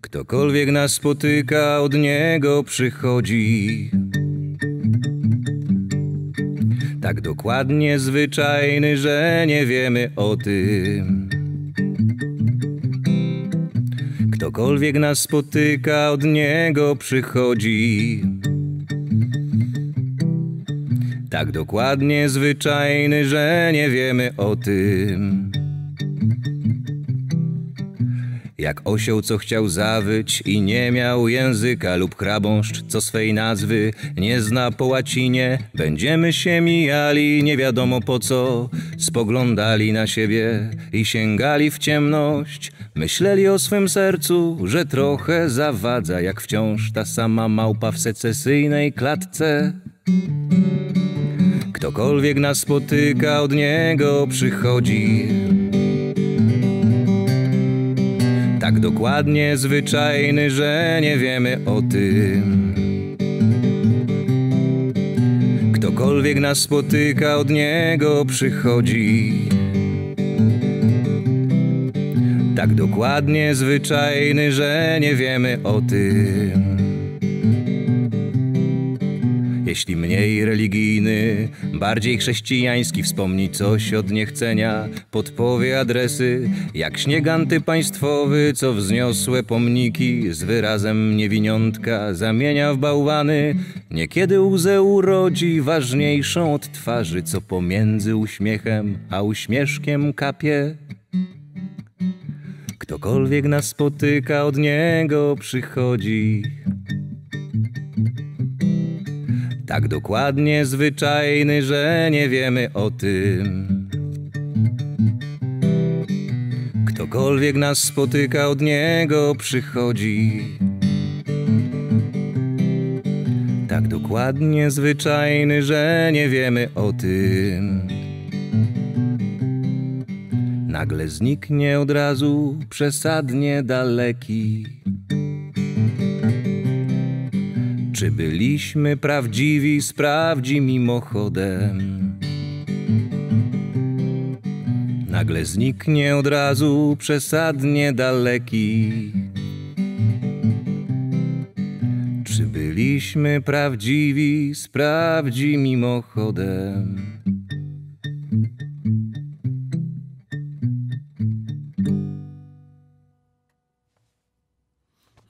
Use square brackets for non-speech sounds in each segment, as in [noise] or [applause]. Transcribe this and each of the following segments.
Ktokolwiek nas spotyka, od niego przychodzi. Tak dokładnie zwyczajny, że nie wiemy o tym. Cokolwiek nas spotyka, od Niego przychodzi. Tak dokładnie zwyczajny, że nie wiemy o tym. Jak osioł, co chciał zawyć i nie miał języka Lub krabąszcz, co swej nazwy nie zna po łacinie Będziemy się mijali, nie wiadomo po co Spoglądali na siebie i sięgali w ciemność Myśleli o swym sercu, że trochę zawadza Jak wciąż ta sama małpa w secesyjnej klatce Ktokolwiek nas spotyka, od niego przychodzi tak dokładnie zwyczajny, że nie wiemy o tym. Ktokolwiek nas spotyka, od niego przychodzi. Tak dokładnie zwyczajny, że nie wiemy o tym. Jeśli mniej religijny, bardziej chrześcijański, wspomni coś od niechcenia, podpowie adresy, jak śnieg antypaństwowy, co wzniosłe pomniki z wyrazem niewiniątka zamienia w bałwany. Niekiedy łzę urodzi ważniejszą od twarzy, co pomiędzy uśmiechem a uśmieszkiem kapie. Ktokolwiek nas spotyka, od niego przychodzi tak dokładnie zwyczajny, że nie wiemy o tym. Ktokolwiek nas spotyka, od niego przychodzi. Tak dokładnie zwyczajny, że nie wiemy o tym. Nagle zniknie od razu przesadnie daleki. Czy byliśmy prawdziwi, sprawdzi mimochodem. Nagle zniknie od razu przesadnie daleki. Czy byliśmy prawdziwi, sprawdzi mimochodem.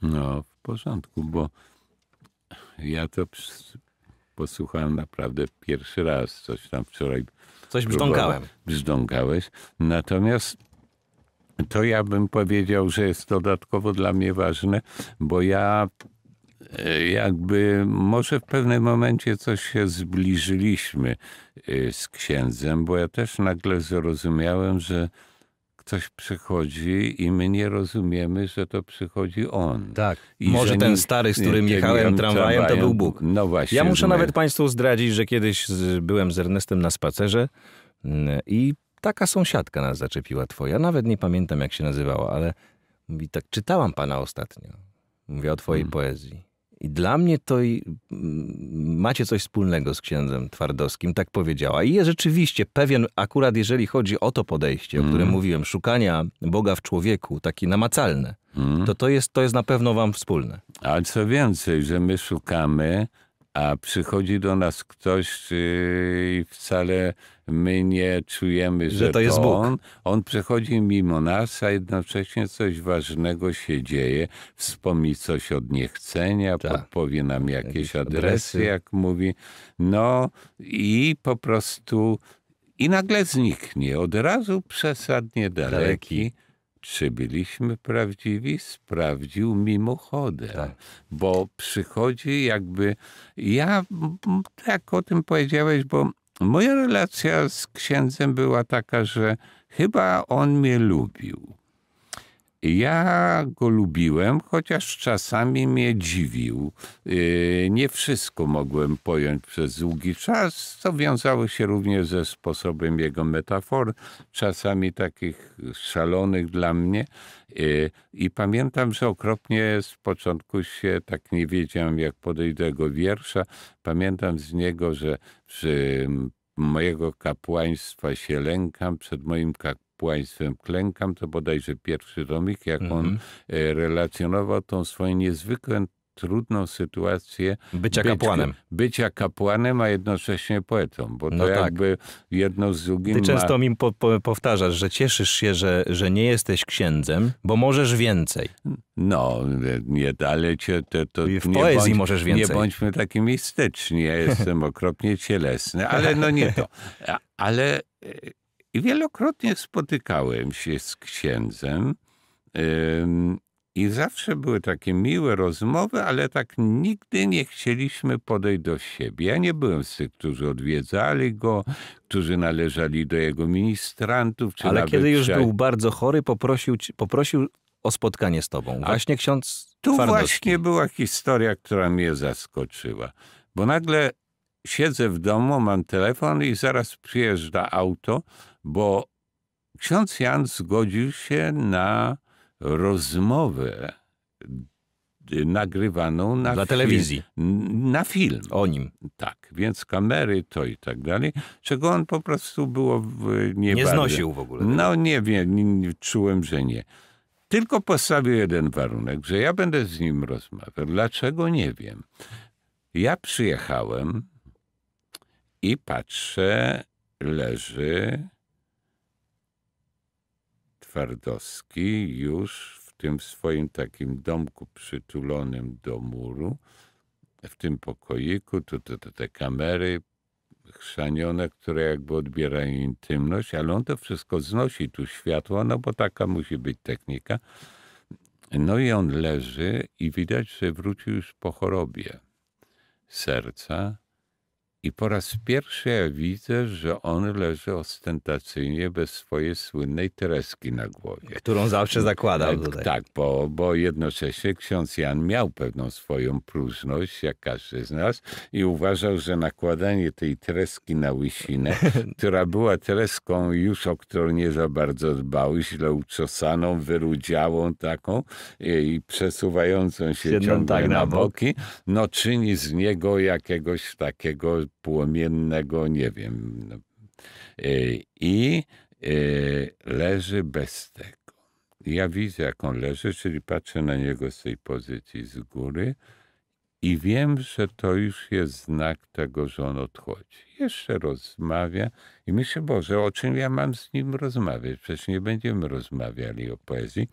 No, w porządku, bo ja to posłuchałem naprawdę pierwszy raz. Coś tam wczoraj. Coś brzdąkałem. Brzdąkałeś. Natomiast to ja bym powiedział, że jest dodatkowo dla mnie ważne, bo ja e, jakby może w pewnym momencie coś się zbliżyliśmy y, z księdzem, bo ja też nagle zrozumiałem, że ktoś przychodzi i my nie rozumiemy, że to przychodzi on. Tak. I Może ten stary, z którym nie, jechałem tramwajem, tramwajem, to był Bóg. No właśnie. Ja muszę my. nawet Państwu zdradzić, że kiedyś z, byłem z Ernestem na spacerze mm, i taka sąsiadka nas zaczepiła twoja. Nawet nie pamiętam, jak się nazywała, ale mówi tak, czytałam Pana ostatnio. Mówię o Twojej hmm. poezji. I dla mnie to i, mm, macie coś wspólnego z księdzem Twardowskim, tak powiedziała. I jest rzeczywiście pewien, akurat jeżeli chodzi o to podejście, mm. o którym mm. mówiłem, szukania Boga w człowieku, takie namacalne, mm. to to jest, to jest na pewno wam wspólne. Ale co więcej, że my szukamy a przychodzi do nas ktoś i wcale my nie czujemy, że, że to jest to on. Bóg. On przechodzi mimo nas, a jednocześnie coś ważnego się dzieje. Wspomni coś od niechcenia, tak. podpowie nam jakieś, jakieś adresy, adresy, jak mówi. No i po prostu i nagle zniknie, od razu przesadnie daleki. daleki czy byliśmy prawdziwi, sprawdził mimochodem, tak. bo przychodzi jakby, ja tak o tym powiedziałeś, bo moja relacja z księdzem była taka, że chyba on mnie lubił. Ja go lubiłem, chociaż czasami mnie dziwił. Y, nie wszystko mogłem pojąć przez długi czas, co wiązało się również ze sposobem jego metafor, czasami takich szalonych dla mnie. Y, I pamiętam, że okropnie z początku się tak nie wiedziałem, jak podejść do jego wiersza. Pamiętam z niego, że przy mojego kapłaństwa się lękam, przed moim kapłaństwem Kapłaństwem Klękam, to bodajże pierwszy domik, jak on mhm. e, relacjonował tą swoją niezwykłą trudną sytuację bycia być, kapłanem. Bycia kapłanem, a jednocześnie poetą, bo to no tak. jakby jedno z drugim. Ty często ma... mi po, po, powtarzasz, że cieszysz się, że, że nie jesteś księdzem, bo możesz więcej. No, nie, ale cię, to, to w poezji bądź, możesz więcej. Nie bądźmy takim mistyczni. Ja jestem [laughs] okropnie cielesny, ale no nie to. Ale e, i wielokrotnie spotykałem się z księdzem i zawsze były takie miłe rozmowy, ale tak nigdy nie chcieliśmy podejść do siebie. Ja nie byłem z tych, którzy odwiedzali go, którzy należeli do jego ministrantów. ale kiedy już był bardzo chory, poprosił, poprosił o spotkanie z tobą. Właśnie A ksiądz Tu Twardowski. właśnie była historia, która mnie zaskoczyła. Bo nagle siedzę w domu, mam telefon i zaraz przyjeżdża auto bo ksiądz Jan zgodził się na rozmowę y, nagrywaną na Dla telewizji. Na film. O nim. Tak, więc kamery to i tak dalej, czego on po prostu było nie Nie bardzo. znosił w ogóle. No nie wiem, czułem, że nie. Tylko postawił jeden warunek, że ja będę z nim rozmawiał. Dlaczego? Nie wiem. Ja przyjechałem i patrzę, leży Twardowski już w tym swoim takim domku przytulonym do muru, w tym pokoiku, tu, te te kamery chrzanione, które jakby odbierają intymność, ale on to wszystko znosi, tu światło, no bo taka musi być technika. No i on leży i widać, że wrócił już po chorobie serca, i po raz pierwszy ja widzę, że on leży ostentacyjnie bez swojej słynnej treski na głowie. Którą zawsze mm, zakładał tak, tutaj. Tak, bo, bo jednocześnie ksiądz Jan miał pewną swoją próżność, jak każdy z nas, i uważał, że nakładanie tej treski na łysinę, [laughs] która była treską już, o którą nie za bardzo dbał, źle uczosaną, wyrudziałą taką e, i przesuwającą się Siedem ciągle tak na boki, no czyni z niego jakiegoś takiego płomiennego, nie wiem. No. E, I e, leży bez tego. Ja widzę, jak on leży, czyli patrzę na niego z tej pozycji z góry i wiem, że to już jest znak tego, że on odchodzi. Jeszcze rozmawia i myślę, Boże, o czym ja mam z nim rozmawiać? Przecież nie będziemy rozmawiali o poezji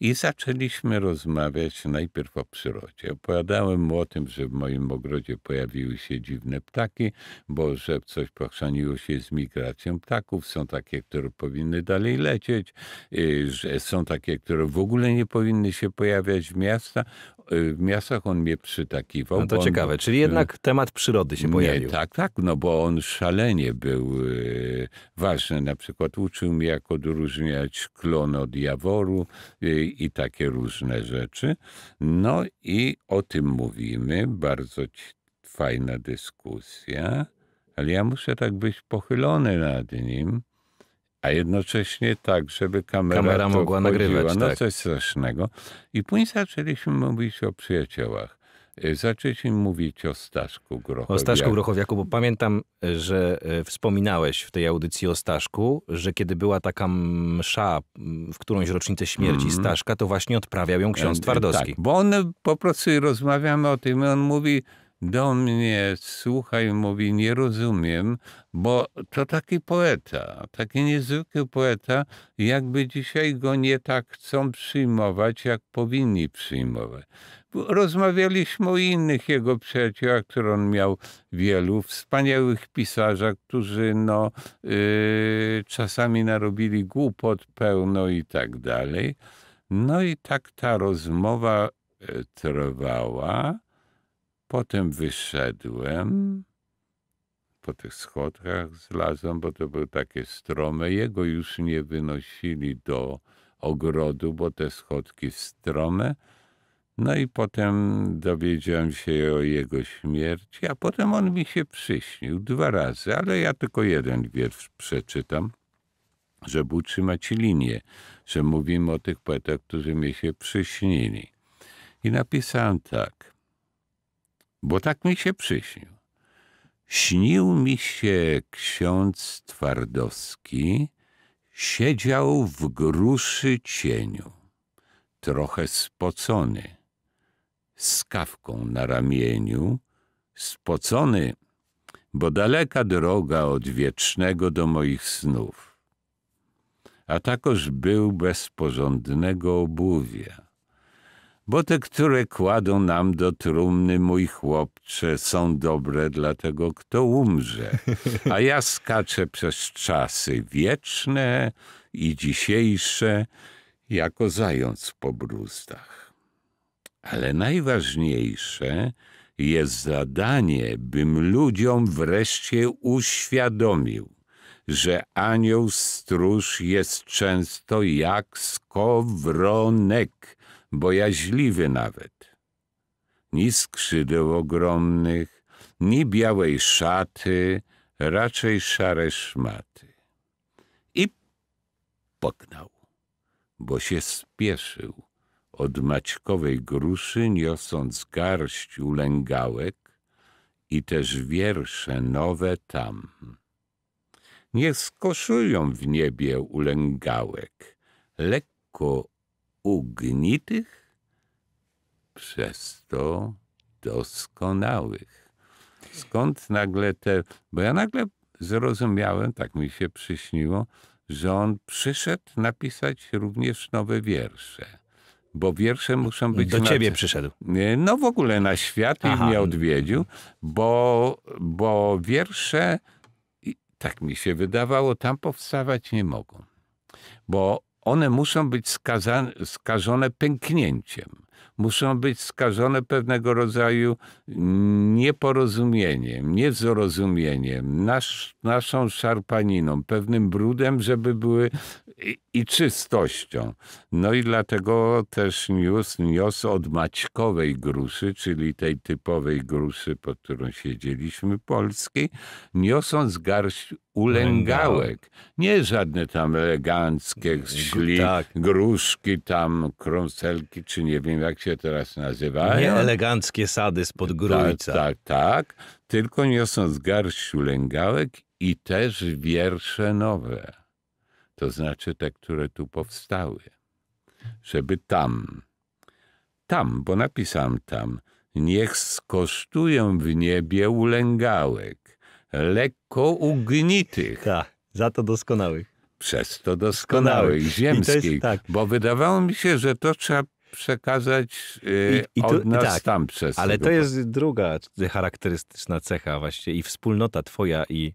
i zaczęliśmy rozmawiać najpierw o przyrodzie. Opowiadałem mu o tym, że w moim ogrodzie pojawiły się dziwne ptaki, bo że coś pochrzaniło się z migracją ptaków. Są takie, które powinny dalej lecieć, y, że są takie, które w ogóle nie powinny się pojawiać w miasta w miastach on mnie przytakiwał. No to ciekawe, on... czyli jednak y, temat przyrody się nie, pojawił. Tak, tak, no bo on szalenie był y, ważny. Na przykład uczył mnie, jak odróżniać klon od jaworu y, i takie różne rzeczy. No i o tym mówimy. Bardzo fajna dyskusja, ale ja muszę tak być pochylony nad nim a jednocześnie tak, żeby kamera, kamera mogła nagrywać. No tak. coś strasznego. I później zaczęliśmy mówić o przyjaciołach. Y, zaczęliśmy mówić o Staszku Grochowiaku. O Staszku Grochowiaku, bo pamiętam, że y, wspominałeś w tej audycji o Staszku, że kiedy była taka msza mm, w którąś rocznicę śmierci mm -hmm. Staszka, to właśnie odprawiał ją ksiądz y, Twardowski. Tak, bo on po prostu rozmawiamy o tym i on mówi, do mnie, słuchaj, mówi, nie rozumiem, bo to taki poeta, taki niezwykły poeta, jakby dzisiaj go nie tak chcą przyjmować, jak powinni przyjmować. Rozmawialiśmy o innych jego przyjaciołach, które on miał wielu, wspaniałych pisarzach, którzy no, yy, czasami narobili głupot pełno i tak dalej. No i tak ta rozmowa e, trwała. Potem wyszedłem, po tych schodkach zlazłem, bo to były takie strome. Jego już nie wynosili do ogrodu, bo te schodki strome. No i potem dowiedziałem się o jego śmierci, a potem on mi się przyśnił dwa razy, ale ja tylko jeden wiersz przeczytam, żeby utrzymać linię, że mówimy o tych poetach, którzy mi się przyśnili. I napisałem tak – bo tak mi się przyśnił. Śnił mi się ksiądz Twardowski, siedział w gruszy cieniu, trochę spocony, z kawką na ramieniu, spocony, bo daleka droga od wiecznego do moich snów, a takoż był bez porządnego obuwia bo te, które kładą nam do trumny, mój chłopcze, są dobre dla tego, kto umrze. [laughs] A ja skaczę przez czasy wieczne i dzisiejsze, jako zając po bruzdach. Ale najważniejsze jest zadanie, bym ludziom wreszcie uświadomił, że anioł stróż jest często jak skowronek, bojaźliwy nawet. Ni skrzydeł ogromnych, ni białej szaty, raczej szare szmaty. I pognał, bo się spieszył od maćkowej gruszy, niosąc garść ulęgałek i też wiersze nowe tam. Nie skoszują w niebie ulęgałek, lekko ugnitych, przez to doskonałych. Skąd nagle te. Bo ja nagle zrozumiałem, tak mi się przyśniło, że on przyszedł napisać również nowe wiersze. Bo wiersze muszą być. Do na... ciebie przyszedł. No w ogóle na świat i mnie odwiedził, bo, bo wiersze, tak mi się wydawało, tam powstawać nie mogą. Bo one muszą być skazane, skażone pęknięciem, muszą być skażone pewnego rodzaju nieporozumieniem, niezrozumieniem, nasz, naszą szarpaniną, pewnym brudem, żeby były i czystością. No i dlatego też niósł, niósł od maćkowej gruszy, czyli tej typowej gruszy, pod którą siedzieliśmy, polskiej, niosąc garść ulęgałek. Nie żadne tam eleganckie śli, tak. gruszki tam, krąselki, czy nie wiem jak się teraz nazywają. Nie eleganckie sady spod tak, grójca. Tak, tak, tak. Tylko niosąc garść ulęgałek i też wiersze nowe to znaczy te, które tu powstały, żeby tam, tam, bo napisałem tam, niech skosztują w niebie ulęgałek, lekko ugnitych. Tak, za to doskonałych. Przez to doskonałych, ziemskich. tak. Bo wydawało mi się, że to trzeba przekazać yy, I, i tu, od nas tak, tam przez... Ale to jest druga charakterystyczna cecha właśnie i wspólnota twoja i,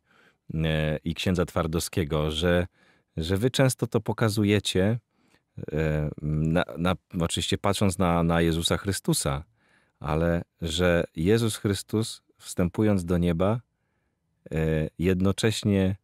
e, i księdza Twardowskiego, że że wy często to pokazujecie, e, na, na, oczywiście patrząc na, na Jezusa Chrystusa, ale że Jezus Chrystus, wstępując do nieba, e, jednocześnie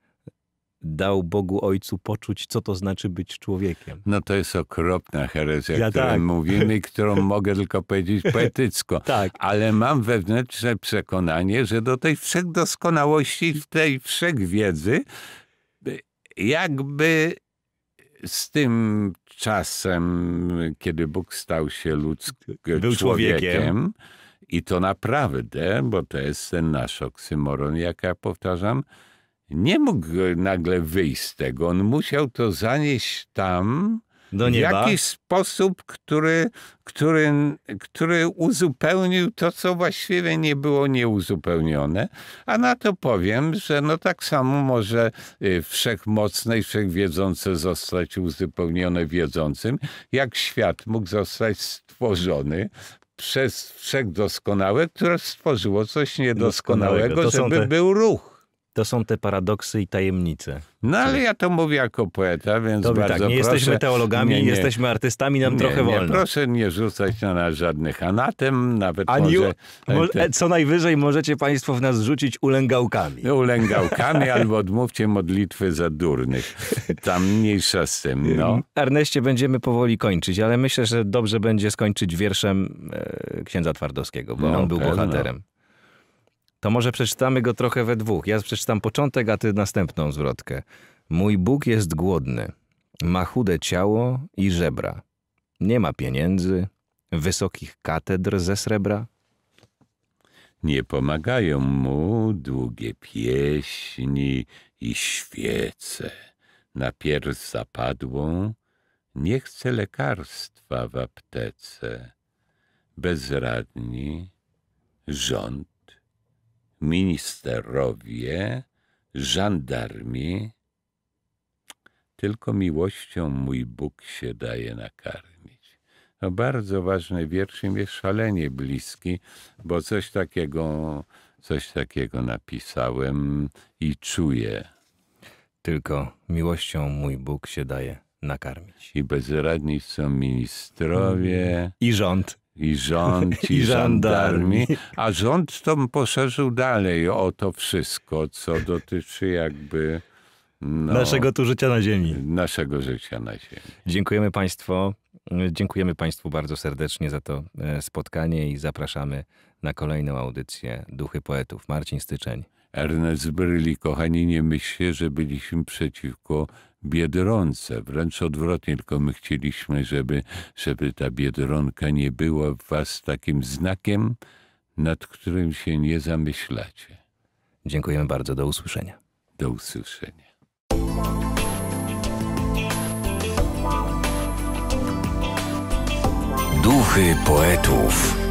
dał Bogu Ojcu poczuć, co to znaczy być człowiekiem. No to jest okropna herezja, ja której tak. mówimy, którą [laughs] mogę tylko powiedzieć [laughs] poetycko. Tak. Ale mam wewnętrzne przekonanie, że do tej wszechdoskonałości, tej wszechwiedzy jakby z tym czasem, kiedy Bóg stał się ludzkim człowiekiem, człowiekiem, i to naprawdę, bo to jest ten nasz oksymoron, jak ja powtarzam, nie mógł nagle wyjść z tego. On musiał to zanieść tam, do nieba. W jakiś sposób, który, który, który uzupełnił to, co właściwie nie było nieuzupełnione. A na to powiem, że no tak samo może y, wszechmocne i wszechwiedzące zostać uzupełnione wiedzącym, jak świat mógł zostać stworzony przez wszechdoskonałe, które stworzyło coś niedoskonałego, żeby te... był ruch. To są te paradoksy i tajemnice. No ale ja to mówię jako poeta, więc Dobry, tak, bardzo tak, nie proszę, jesteśmy teologami, nie, nie, jesteśmy artystami, nam nie, trochę wolno. proszę nie rzucać na nas żadnych anatem, nawet Ani, może... E, te... Co najwyżej możecie państwo w nas rzucić ulęgałkami. No, ulęgałkami [laughs] albo odmówcie modlitwy za durnych. Tam mniejsza z tym, no. będziemy powoli kończyć, ale myślę, że dobrze będzie skończyć wierszem e, księdza Twardowskiego, bo no, on był pewno. bohaterem. To może przeczytamy go trochę we dwóch. Ja przeczytam początek, a ty następną zwrotkę. Mój Bóg jest głodny, ma chude ciało i żebra. Nie ma pieniędzy, wysokich katedr ze srebra. Nie pomagają mu długie pieśni i świece. Na pierś zapadłą nie chce lekarstwa w aptece. Bezradni rząd ministerowie, żandarmi. Tylko miłością mój Bóg się daje nakarmić. No bardzo ważny wiersz i jest szalenie bliski, bo coś takiego, coś takiego napisałem i czuję. Tylko miłością mój Bóg się daje nakarmić. I bezradni są ministrowie. I rząd. I rząd, [laughs] i, I żandarmi. A rząd to poszerzył dalej o to wszystko, co dotyczy jakby... No, naszego tu życia na ziemi. Naszego życia na ziemi. Dziękujemy Państwu. Dziękujemy Państwu bardzo serdecznie za to e, spotkanie i zapraszamy na kolejną audycję Duchy Poetów. Marcin Styczeń. Ernest Bryli, kochani, nie myślcie, że byliśmy przeciwko Biedronce. Wręcz odwrotnie, tylko my chcieliśmy, żeby, żeby ta Biedronka nie była w was takim znakiem, nad którym się nie zamyślacie. Dziękujemy bardzo. Do usłyszenia. Do usłyszenia. Duchy poetów.